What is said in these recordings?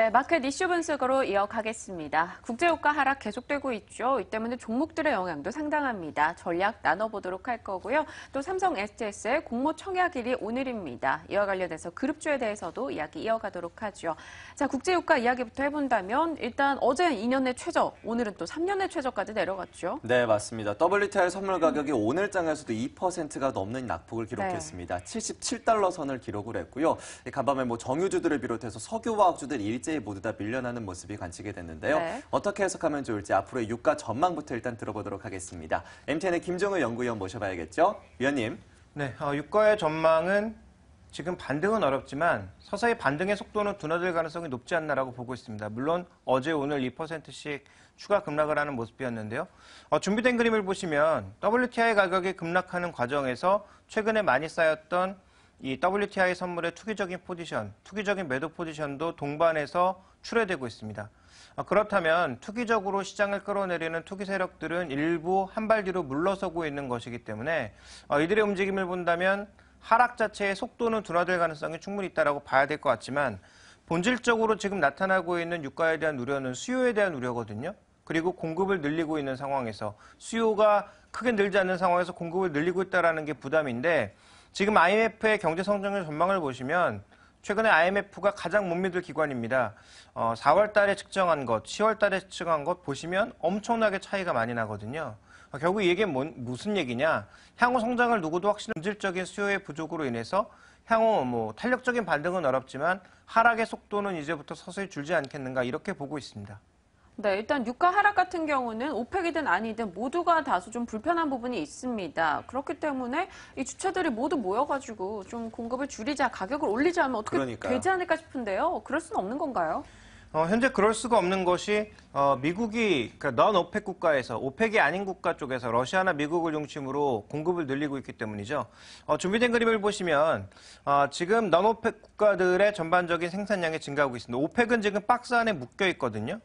네, 마켓 이슈 분석으로 이어가겠습니다. 국제유가 하락 계속되고 있죠. 이 때문에 종목들의 영향도 상당합니다. 전략 나눠보도록 할 거고요. 또 삼성 SDS의 공모 청약일이 오늘입니다. 이와 관련해서 그룹주에 대해서도 이야기 이어가도록 하죠. 자, 국제유가 이야기부터 해본다면 일단 어제 2년의 최저, 오늘은 또 3년의 최저까지 내려갔죠. 네, 맞습니다. WTI 선물 가격이 오늘 장에서도 2%가 넘는 낙폭을 기록했습니다. 네. 77달러 선을 기록을 했고요. 간밤에 뭐 정유주들을 비롯해서 석유화학주들 일제 모두 다 밀려나는 모습이 관측이 됐는데요. 네. 어떻게 해석하면 좋을지 앞으로의 유가 전망부터 일단 들어보도록 하겠습니다. MTN의 김정우 연구위원 모셔봐야겠죠. 위원님. 네, 어, 유가의 전망은 지금 반등은 어렵지만 서서히 반등의 속도는 둔화될 가능성이 높지 않나라고 보고 있습니다. 물론 어제 오늘 2%씩 추가 급락을 하는 모습이었는데요. 어, 준비된 그림을 보시면 WTI 가격이 급락하는 과정에서 최근에 많이 쌓였던 이 WTI 선물의 투기적인 포지션, 투기적인 매도 포지션도 동반해서 출회되고 있습니다. 아, 그렇다면 투기적으로 시장을 끌어내리는 투기 세력들은 일부 한 발 뒤로 물러서고 있는 것이기 때문에 어, 이들의 움직임을 본다면 하락 자체의 속도는 둔화될 가능성이 충분히 있다고 봐야 될 것 같지만 본질적으로 지금 나타나고 있는 유가에 대한 우려는 수요에 대한 우려거든요. 그리고 공급을 늘리고 있는 상황에서 수요가 크게 늘지 않는 상황에서 공급을 늘리고 있다는 게 부담인데 지금 IMF의 경제 성장률 전망을 보시면 최근에 IMF가 가장 못 믿을 기관입니다. 어, 4월 달에 측정한 것, 10월 달에 측정한 것 보시면 엄청나게 차이가 많이 나거든요. 어, 결국 이게 뭔, 무슨 얘기냐? 향후 성장을 누구도 확실히 본질적인 수요의 부족으로 인해서 향후 뭐 탄력적인 반등은 어렵지만 하락의 속도는 이제부터 서서히 줄지 않겠는가 이렇게 보고 있습니다. 네, 일단 유가 하락 같은 경우는 오펙이든 아니든 모두가 다소 좀 불편한 부분이 있습니다. 그렇기 때문에 이 주체들이 모두 모여가지고 좀 공급을 줄이자, 가격을 올리자 하면 어떻게 그러니까요. 되지 않을까 싶은데요. 그럴 수는 없는 건가요? 어, 현재 그럴 수가 없는 것이 어, 미국이 그넌 그러니까 오펙 국가에서 오펙이 아닌 국가 쪽에서 러시아나 미국을 중심으로 공급을 늘리고 있기 때문이죠. 어, 준비된 그림을 보시면 어, 지금 넌 오펙 국가들의 전반적인 생산량이 증가하고 있습니다. 오펙은 지금 박스 안에 묶여 있거든요.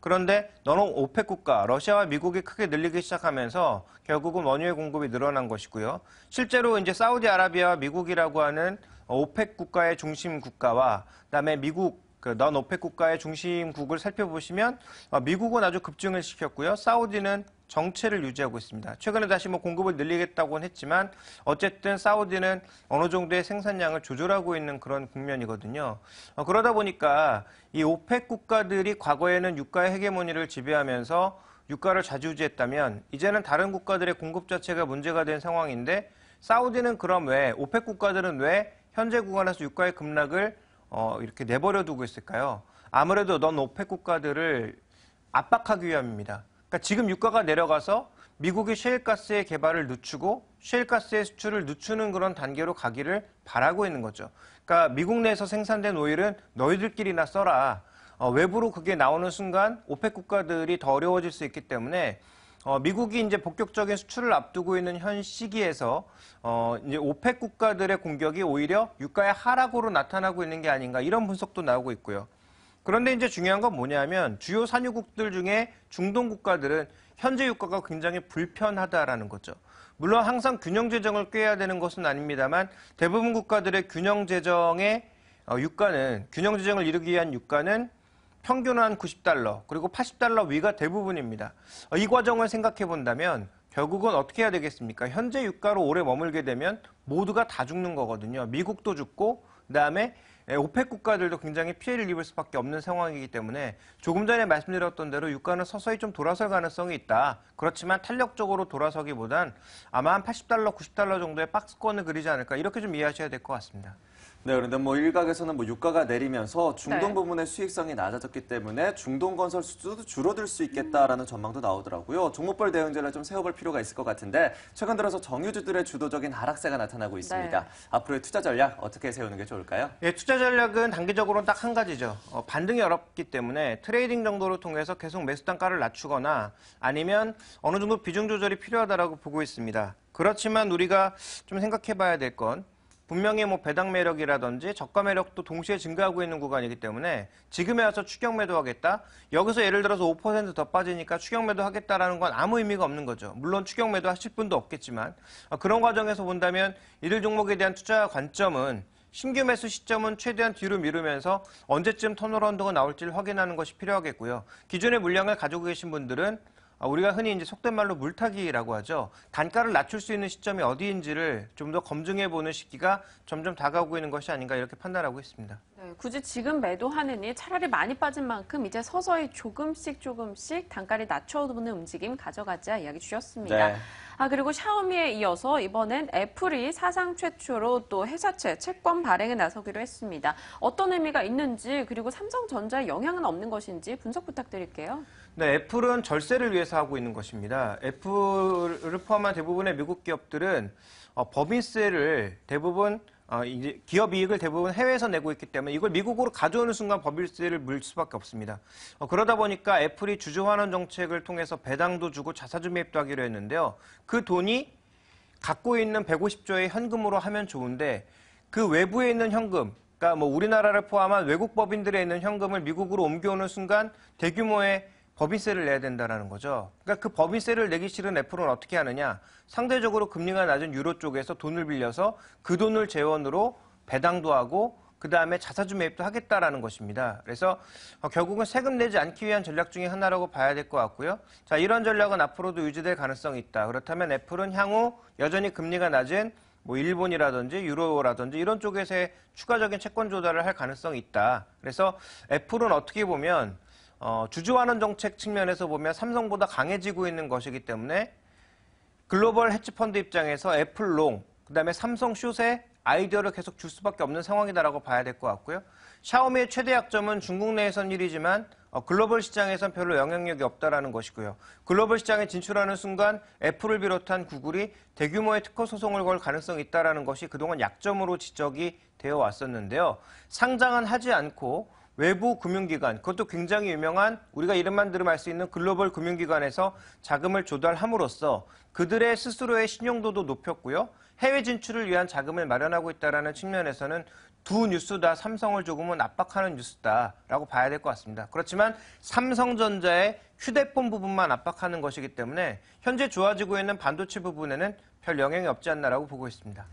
그런데 너무 오펙 국가, 러시아와 미국이 크게 늘리기 시작하면서 결국은 원유의 공급이 늘어난 것이고요. 실제로 이제 사우디아라비아와 미국이라고 하는 오펙 국가의 중심 국가와 그다음에 미국 그넌 오펙 국가의 중심국을 살펴보시면 어, 미국은 아주 급증을 시켰고요. 사우디는 정체를 유지하고 있습니다. 최근에 다시 뭐 공급을 늘리겠다고는 했지만 어쨌든 사우디는 어느 정도의 생산량을 조절하고 있는 그런 국면이거든요. 어, 그러다 보니까 이 오펙 국가들이 과거에는 유가의 헤게모니를 지배하면서 유가를 좌지우지했다면 이제는 다른 국가들의 공급 자체가 문제가 된 상황인데 사우디는 그럼 왜 오펙 국가들은 왜 현재 구간에서 유가의 급락을 어, 이렇게 내버려 두고 있을까요? 아무래도 넌 오펙 국가들을 압박하기 위함입니다. 그러니까 지금 유가가 내려가서 미국이 셰일가스의 개발을 늦추고 셰일가스의 수출을 늦추는 그런 단계로 가기를 바라고 있는 거죠. 그러니까 미국 내에서 생산된 오일은 너희들끼리나 써라. 어, 외부로 그게 나오는 순간 오펙 국가들이 더 어려워질 수 있기 때문에 어, 미국이 이제 본격적인 수출을 앞두고 있는 현 시기에서 어, 이제 오펙 국가들의 공격이 오히려 유가의 하락으로 나타나고 있는 게 아닌가 이런 분석도 나오고 있고요. 그런데 이제 중요한 건 뭐냐면 주요 산유국들 중에 중동 국가들은 현재 유가가 굉장히 불편하다라는 거죠. 물론 항상 균형 재정을 꾀해야 되는 것은 아닙니다만 대부분 국가들의 균형 재정의 어, 유가는 균형 재정을 이루기 위한 유가는 평균 한 90달러 그리고 80달러 위가 대부분입니다. 어, 이 과정을 생각해 본다면 결국은 어떻게 해야 되겠습니까? 현재 유가로 오래 머물게 되면 모두가 다 죽는 거거든요. 미국도 죽고 그다음에 예, 오펙 국가들도 굉장히 피해를 입을 수밖에 없는 상황이기 때문에 조금 전에 말씀드렸던 대로 유가는 서서히 좀 돌아설 가능성이 있다. 그렇지만 탄력적으로 돌아서기보단 아마 한 80달러, 90달러 정도의 박스권을 그리지 않을까 이렇게 좀 이해하셔야 될 것 같습니다. 네, 그런데 뭐 일각에서는 뭐 유가가 내리면서 중동 네. 부문의 수익성이 낮아졌기 때문에 중동 건설 수주도 줄어들 수 있겠다라는 음. 전망도 나오더라고요. 종목별 대응제를 좀 세워볼 필요가 있을 것 같은데 최근 들어서 정유주들의 주도적인 하락세가 나타나고 있습니다. 네. 앞으로의 투자 전략 어떻게 세우는 게 좋을까요? 예, 투자 전략은 단기적으로는 딱 한 가지죠. 어, 반등이 어렵기 때문에 트레이딩 정도로 통해서 계속 매수 단가를 낮추거나 아니면 어느 정도 비중 조절이 필요하다고 보고 있습니다. 그렇지만 우리가 좀 생각해봐야 될건 분명히 뭐 배당 매력이라든지 저가 매력도 동시에 증가하고 있는 구간이기 때문에 지금에 와서 추격 매도하겠다. 여기서 예를 들어서 5%더 빠지니까 추격 매도하겠다라는 건 아무 의미가 없는 거죠. 물론 추격 매도하실 분도 없겠지만 어, 그런 과정에서 본다면 이들 종목에 대한 투자 관점은 신규 매수 시점은 최대한 뒤로 미루면서 언제쯤 턴오라운드가 나올지를 확인하는 것이 필요하겠고요. 기존의 물량을 가지고 계신 분들은 아, 우리가 흔히 이제 속된 말로 물타기라고 하죠. 단가를 낮출 수 있는 시점이 어디인지를 좀 더 검증해 보는 시기가 점점 다가오고 있는 것이 아닌가 이렇게 판단하고 있습니다. 네, 굳이 지금 매도하느니 차라리 많이 빠진 만큼 이제 서서히 조금씩 조금씩 단가를 낮춰보는 움직임 가져가자 이야기 주셨습니다. 네. 아 그리고 샤오미에 이어서 이번엔 애플이 사상 최초로 또 회사채 채권 발행에 나서기로 했습니다. 어떤 의미가 있는지 그리고 삼성전자에 영향은 없는 것인지 분석 부탁드릴게요. 네, 애플은 절세를 위해서 하고 있는 것입니다. 애플을 포함한 대부분의 미국 기업들은 어, 법인세를 대부분 어, 이제 기업 이익을 대부분 해외에서 내고 있기 때문에 이걸 미국으로 가져오는 순간 법인세를 물 수밖에 없습니다. 어, 그러다 보니까 애플이 주주 환원 정책을 통해서 배당도 주고 자사주 매입도 하기로 했는데요. 그 돈이 갖고 있는 150조의 현금으로 하면 좋은데 그 외부에 있는 현금, 그러니까 뭐 우리나라를 포함한 외국 법인들에 있는 현금을 미국으로 옮겨오는 순간 대규모의 법인세를 내야 된다는 거죠. 그러니까 그 법인세를 내기 싫은 애플은 어떻게 하느냐. 상대적으로 금리가 낮은 유로 쪽에서 돈을 빌려서 그 돈을 재원으로 배당도 하고 그 다음에 자사주 매입도 하겠다라는 것입니다. 그래서 어, 결국은 세금 내지 않기 위한 전략 중의 하나라고 봐야 될 것 같고요. 자, 이런 전략은 앞으로도 유지될 가능성이 있다. 그렇다면 애플은 향후 여전히 금리가 낮은 뭐 일본이라든지 유로라든지 이런 쪽에서의 추가적인 채권 조달을 할 가능성이 있다. 그래서 애플은 어떻게 보면 어, 주주환원 정책 측면에서 보면 삼성보다 강해지고 있는 것이기 때문에 글로벌 헤지펀드 입장에서 애플롱, 그 다음에 삼성 숏에 아이디어를 계속 줄 수밖에 없는 상황이다라고 봐야 될 것 같고요. 샤오미의 최대 약점은 중국 내에선 일이지만 어, 글로벌 시장에선 별로 영향력이 없다라는 것이고요. 글로벌 시장에 진출하는 순간 애플을 비롯한 구글이 대규모의 특허 소송을 걸 가능성이 있다라는 것이 그동안 약점으로 지적이 되어 왔었는데요. 상장은 하지 않고 외부 금융기관, 그것도 굉장히 유명한 우리가 이름만 들으면 알 수 있는 글로벌 금융기관에서 자금을 조달함으로써 그들의 스스로의 신용도도 높였고요. 해외 진출을 위한 자금을 마련하고 있다는 측면에서는 두 뉴스 다 삼성을 조금은 압박하는 뉴스다라고 봐야 될 것 같습니다. 그렇지만 삼성전자의 휴대폰 부분만 압박하는 것이기 때문에 현재 좋아지고 있는 반도체 부분에는 별 영향이 없지 않나라고 보고 있습니다.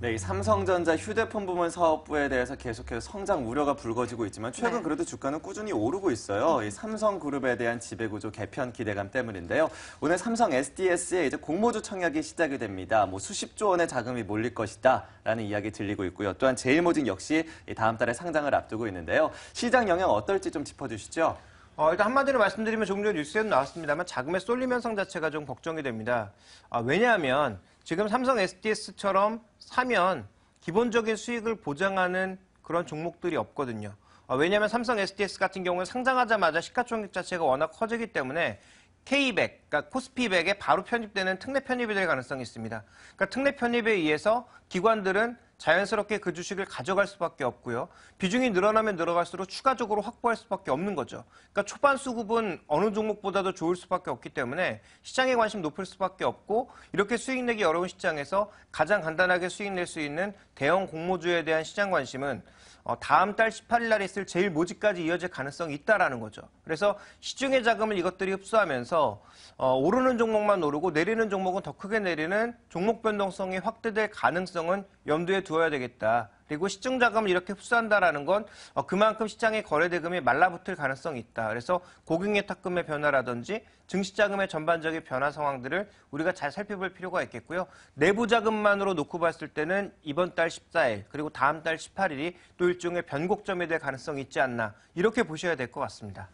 네, 삼성전자 휴대폰 부문 사업부에 대해서 계속해서 성장 우려가 불거지고 있지만 최근 네. 그래도 주가는 꾸준히 오르고 있어요. 삼성그룹에 대한 지배구조 개편 기대감 때문인데요. 오늘 삼성 SDS에 이제 공모주 청약이 시작이 됩니다. 뭐 수십조 원의 자금이 몰릴 것이다라는 이야기 들리고 있고요. 또한 제일모직 역시 다음 달에 상장을 앞두고 있는데요. 시장 영향 어떨지 좀 짚어주시죠. 어, 일단 한마디로 말씀드리면 종전 뉴스에도 나왔습니다만 자금의 쏠림 현상 자체가 좀 걱정이 됩니다. 아, 왜냐하면 지금 삼성 SDS처럼 사면 기본적인 수익을 보장하는 그런 종목들이 없거든요. 아, 왜냐하면 삼성 SDS 같은 경우는 상장하자마자 시가총액 자체가 워낙 커지기 때문에 K100, 그러니까 코스피100에 바로 편입되는 특례 편입이 될 가능성이 있습니다. 그러니까 특례 편입에 의해서 기관들은 자연스럽게 그 주식을 가져갈 수밖에 없고요. 비중이 늘어나면 늘어갈수록 추가적으로 확보할 수밖에 없는 거죠. 그러니까 초반 수급은 어느 종목보다도 좋을 수밖에 없기 때문에 시장에 관심 높을 수밖에 없고 이렇게 수익 내기 어려운 시장에서 가장 간단하게 수익 낼 수 있는 대형 공모주에 대한 시장 관심은 어, 다음 달 18일 날에 있을 제일 모집까지 이어질 가능성이 있다라는 거죠. 그래서 시중의 자금을 이것들이 흡수하면서 어, 오르는 종목만 오르고 내리는 종목은 더 크게 내리는 종목 변동성이 확대될 가능성은 염두에 두어야 되겠다. 그리고 시중 자금을 이렇게 흡수한다라는 건 어, 그만큼 시장의 거래 대금이 말라붙을 가능성이 있다. 그래서 고객의 탁금의 변화라든지 증시 자금의 전반적인 변화 상황들을 우리가 잘 살펴볼 필요가 있겠고요. 내부 자금만으로 놓고 봤을 때는 이번 달 14일 그리고 다음 달 18일이 또 일종의 변곡점이 될 가능성이 있지 않나 이렇게 보셔야 될 것 같습니다.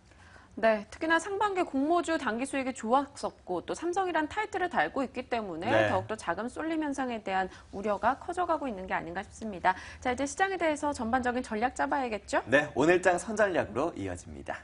네, 특히나 상반기 공모주 단기 수익이 좋았었고 또 삼성이란 타이틀을 달고 있기 때문에 네. 더욱더 자금 쏠림 현상에 대한 우려가 커져가고 있는 게 아닌가 싶습니다. 자, 이제 시장에 대해서 전반적인 전략 잡아야겠죠? 네, 오늘장 선전략으로 이어집니다.